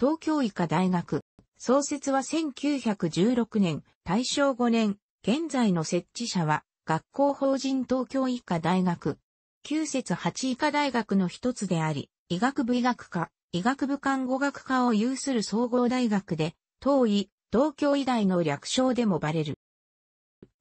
東京医科大学。創設は1916年、大正5年、現在の設置者は、学校法人東京医科大学。旧設8医科大学の一つであり、医学部医学科、医学部看護学科を有する総合大学で、当医、東京医大の略称でもバレる。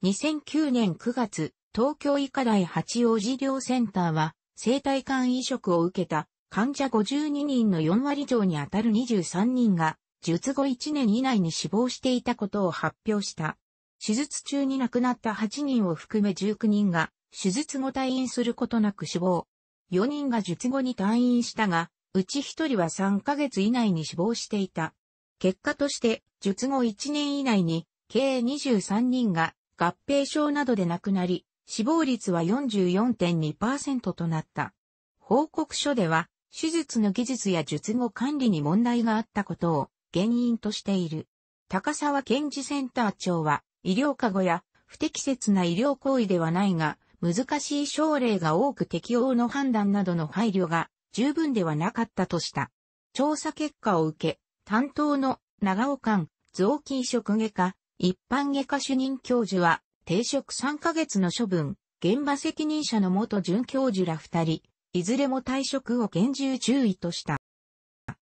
2009年9月、東京医科大八王子医療センターは、生体肝移植を受けた患者52人の4割以上に当たる23人が、術後1年以内に死亡していたことを発表した。手術中に亡くなった8人を含め19人が、手術後退院することなく死亡。4人が術後に退院したが、うち1人は3ヶ月以内に死亡していた。結果として、術後1年以内に、計23人が合併症などで亡くなり、死亡率は44.2%となった。報告書では、手術の技術や術後管理に問題があったことを原因としている。高沢健治センター長は、医療過誤や不適切な医療行為ではないが、難しい症例が多く適応の判断などの配慮が十分ではなかったとした。調査結果を受け、担当の長尾館臓器移植外科、一般外科主任教授は、停職3ヶ月の処分、現場責任者の元准教授ら2人、いずれも退職を厳重注意とした。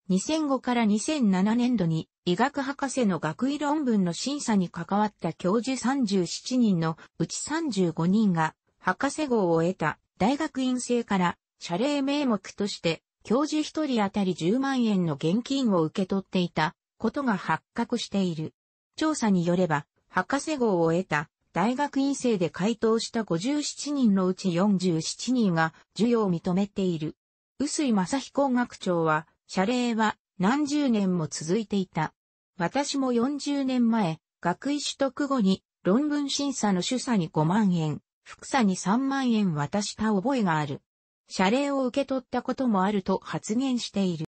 2005から2007年度に医学博士の学位論文の審査に関わった教授37人のうち35人が博士号を得た大学院生から謝礼名目として教授1人当たり10万円の現金を受け取っていたことが発覚している。調査によれば博士号を得た大学院生で回答した57人のうち47人が授与を認めている。臼井正彦学長は、謝礼は何十年も続いていた。私も40年前、学位取得後に論文審査の主査に5万円、副査に3万円渡した覚えがある。謝礼を受け取ったこともあると発言している。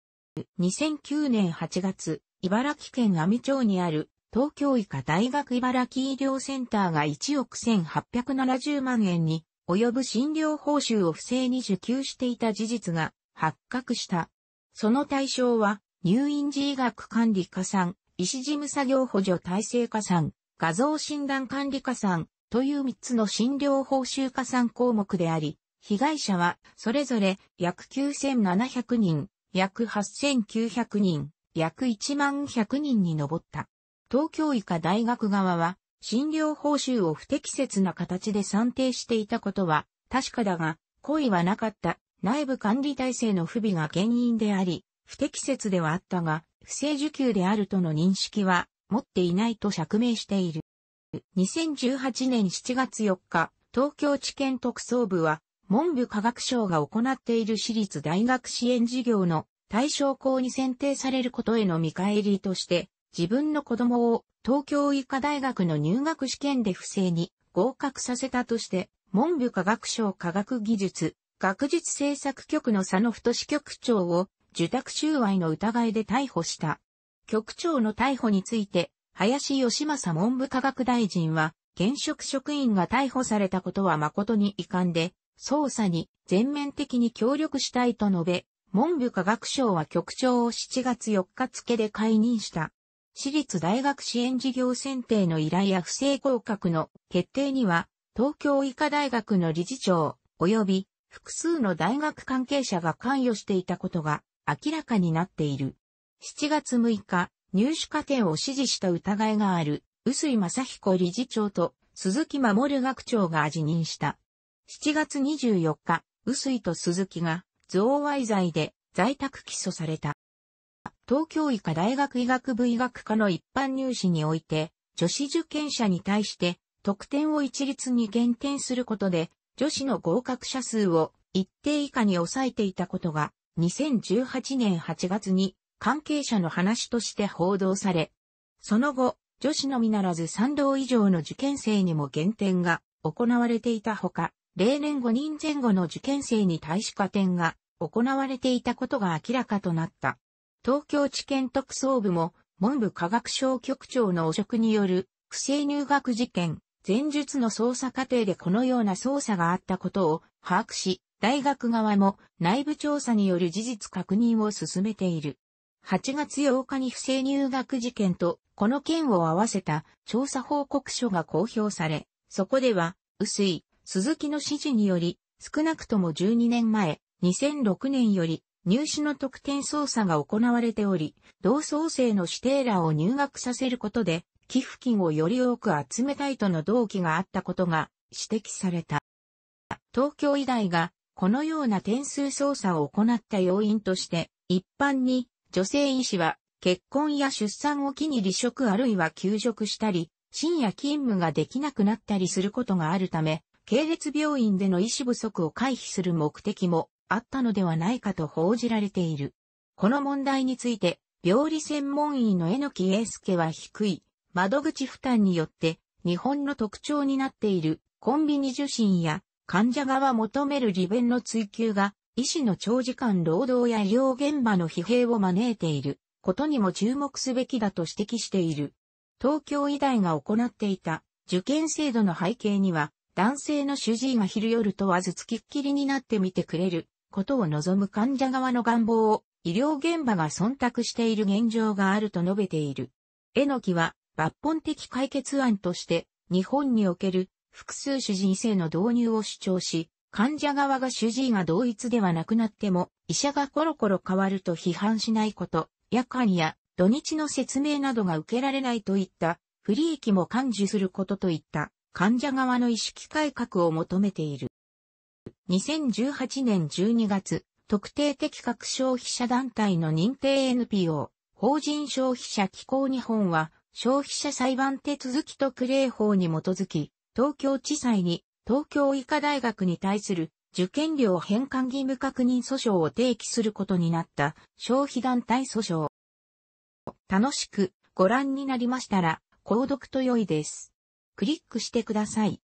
2009年8月、茨城県阿見町にある東京医科大学茨城医療センターが1億1870万円に及ぶ診療報酬を不正に受給していた事実が発覚した。その対象は入院時医学管理加算、医師事務作業補助体制加算、画像診断管理加算という3つの診療報酬加算項目であり、被害者はそれぞれ約9700人、約8900人、約1万100人に上った。東京医科大学側は、診療報酬を不適切な形で算定していたことは、確かだが、故意はなかった内部管理体制の不備が原因であり、不適切ではあったが、不正受給であるとの認識は持っていないと釈明している。2018年7月4日、東京地検特捜部は、文部科学省が行っている私立大学支援事業の対象校に選定されることへの見返りとして、自分の子供を東京医科大学の入学試験で不正に合格させたとして、文部科学省科学技術、学術政策局の佐野太支局長を受託収賄の疑いで逮捕した。局長の逮捕について、林義正文部科学大臣は、現職職員が逮捕されたことは誠に遺憾で、捜査に全面的に協力したいと述べ、文部科学省は局長を7月4日付で解任した。私立大学支援事業選定の依頼や不正合格の決定には、東京医科大学の理事長、及び複数の大学関係者が関与していたことが明らかになっている。7月6日、入手課程を指示した疑いがある、薄井正彦理事長と鈴木守学長が辞任した。7月24日、薄井と鈴木が贈賄罪で在宅起訴された。東京医科大学医学部医学科の一般入試において、女子受験者に対して得点を一律に減点することで、女子の合格者数を一定以下に抑えていたことが、2018年8月に関係者の話として報道され、その後、女子のみならず3同以上の受験生にも減点が行われていたほか、例年5人前後の受験生に対し加点が行われていたことが明らかとなった。東京地検特捜部も、文部科学省局長の汚職による不正入学事件、前述の捜査過程でこのような捜査があったことを把握し、大学側も内部調査による事実確認を進めている。8月8日に不正入学事件とこの件を合わせた調査報告書が公表され、そこでは、薄井、鈴木の指示により、少なくとも12年前、2006年より、入試の得点操作が行われており、同窓生の指定らを入学させることで、寄付金をより多く集めたいとの動機があったことが指摘された。東京医大がこのような点数操作を行った要因として、一般に女性医師は結婚や出産を機に離職あるいは休職したり、深夜勤務ができなくなったりすることがあるため、系列病院での医師不足を回避する目的もあったのではないかと報じられている。この問題について、病理専門医の榎木英介は低い、窓口負担によって、日本の特徴になっているコンビニ受診や患者側求める利便の追求が、医師の長時間労働や医療現場の疲弊を招いていることにも注目すべきだと指摘している。東京医大が行っていた受験制度の背景には、男性の主治医が昼夜問わずつきっきりになってみてくれることを望む患者側の願望を医療現場が忖度している現状があると述べている。榎木は抜本的解決案として日本における複数主治医制の導入を主張し、患者側が主治医が同一ではなくなっても医者がコロコロ変わると批判しないこと、夜間や土日の説明などが受けられないといった不利益も感受することといった患者側の意識改革を求めている。2018年12月、特定的確消費者団体の認定 NPO、法人消費者機構日本は、消費者裁判手続き特例法に基づき、東京地裁に、東京医科大学に対する受験料返還義務確認訴訟を提起することになった消費団体訴訟。楽しくご覧になりましたら、購読と良いです。クリックしてください。